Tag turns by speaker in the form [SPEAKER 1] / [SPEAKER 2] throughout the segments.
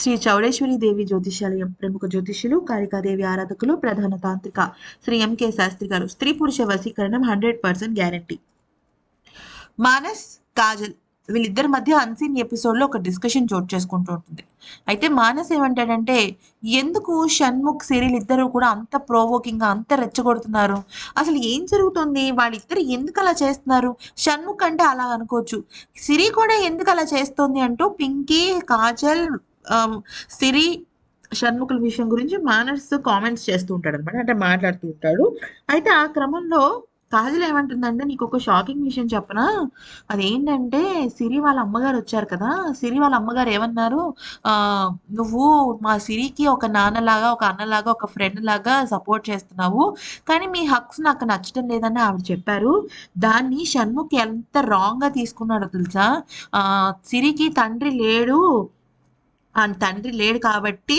[SPEAKER 1] శ్రీ చౌడేశ్వరి దేవి జ్యోతిషాలయం ప్రముఖ జ్యోతిష్యులు కాళికాదేవి ఆరాధకులు ప్రధాన తాంత్రిక శ్రీ ఎంకే శాస్త్రి గారు స్త్రీ పురుష వశీకరణం hundred percent guarantee Manas Kajal వీళ్ళిద్దరి మధ్య అన్సీన్ ఎపిసోడ్లో ఒక డిస్కషన్ చోటు చేసుకుంటూ ఉంటుంది అయితే మానస్ ఏమంటాడంటే ఎందుకు షణ్ముఖ్ సిరిల్ ఇద్దరు కూడా అంత గా అంత రెచ్చగొడుతున్నారు అసలు ఏం జరుగుతుంది వాళ్ళిద్దరు ఎందుకు అలా చేస్తున్నారు షణ్ముఖ్ అంటే అలా అనుకోవచ్చు సిరి కూడా ఎందుకు అలా చేస్తుంది అంటూ పింకీ కాజల్ సిరి um, షణ్ముఖుల విషయం గురించి మానర్స్ కామెంట్స్ చేస్తూ ఉంటాడు అనమాట అంటే మాట్లాడుతూ ఉంటాడు అయితే ఆ క్రమంలో కాజల్ ఏమంటుందంటే నీకు ఒక షాకింగ్ విషయం చెప్పనా అదేంటంటే సిరి వాళ్ళ అమ్మగారు వచ్చారు కదా సిరి వాళ్ళ అమ్మగారు ఏమన్నారు నువ్వు మా సిరికి ఒక నాన్నలాగా ఒక అన్నలాగా ఒక ఫ్రెండ్ లాగా సపోర్ట్ చేస్తున్నావు కానీ మీ హక్స్ నాకు నచ్చడం లేదని ఆవిడ చెప్పారు దాన్ని షణ్ముఖ్ ఎంత రాంగ్ గా తీసుకున్నాడో తెలుసా ఆ సిరికి తండ్రి లేడు ఆయన తండ్రి లేడు కాబట్టి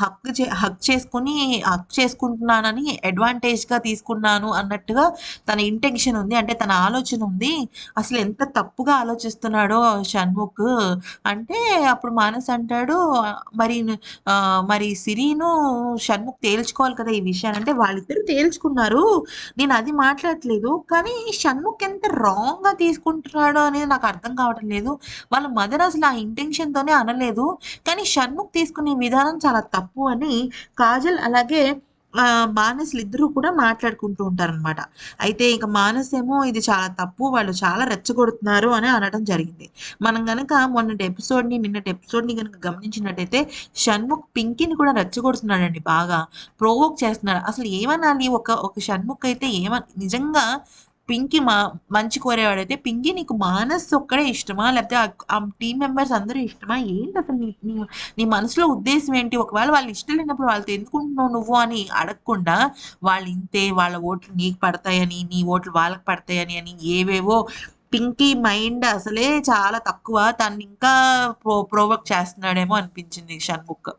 [SPEAKER 1] హక్కు చే హక్ చేసుకుని హక్ చేసుకుంటున్నానని అడ్వాంటేజ్గా తీసుకున్నాను అన్నట్టుగా తన ఇంటెన్షన్ ఉంది అంటే తన ఆలోచన ఉంది అసలు ఎంత తప్పుగా ఆలోచిస్తున్నాడో షణ్ముఖ్ అంటే అప్పుడు మానస్ అంటాడు మరి మరి సిరీను షణ్ముఖ్ తేల్చుకోవాలి కదా ఈ విషయాన్ని అంటే వాళ్ళిద్దరు తేల్చుకున్నారు నేను అది మాట్లాడట్లేదు కానీ షణ్ముఖ్ ఎంత రాంగ్గా తీసుకుంటున్నాడో అనేది నాకు అర్థం కావటం లేదు వాళ్ళ మదర్ అసలు ఆ ఇంటెన్షన్తోనే అనలేదు కానీ షణ్ముఖ్ తీసుకునే విధానం చాలా తప్పు అని కాజల్ అలాగే మానసులు ఇద్దరూ కూడా మాట్లాడుకుంటూ ఉంటారనమాట అయితే ఇక మానస్ ఏమో ఇది చాలా తప్పు వాళ్ళు చాలా రెచ్చగొడుతున్నారు అని అనడం జరిగింది మనం గనక మొన్నటి ఎపిసోడ్ని నిన్నటి ఎపిసోడ్ని కనుక గమనించినట్టయితే షణ్ముఖ్ పింకిని కూడా రెచ్చగొడుతున్నాడండి బాగా ప్రోవోక్ చేస్తున్నాడు అసలు ఏమనాలి ఒక ఒక షణ్ముఖ్ అయితే ఏమ నిజంగా పింకి మా మంచి కోరేవాడైతే పింకి నీకు మానస్ ఒక్కడే ఇష్టమా లేకపోతే ఆ టీం మెంబర్స్ అందరూ ఇష్టమా ఏంటి అసలు నీ నీ మనసులో ఉద్దేశం ఏంటి ఒకవేళ వాళ్ళు ఇష్టం లేనప్పుడు వాళ్ళతో ఎందుకుంటున్నావు నువ్వు అని అడగకుండా వాళ్ళు ఇంతే వాళ్ళ ఓట్లు నీకు పడతాయని నీ ఓట్లు వాళ్ళకి పడతాయని అని ఏవేవో పింకి మైండ్ అసలే చాలా తక్కువ తను ఇంకా ప్రో ప్రోవోక్ చేస్తున్నాడేమో అనిపించింది షణ్ముఖ్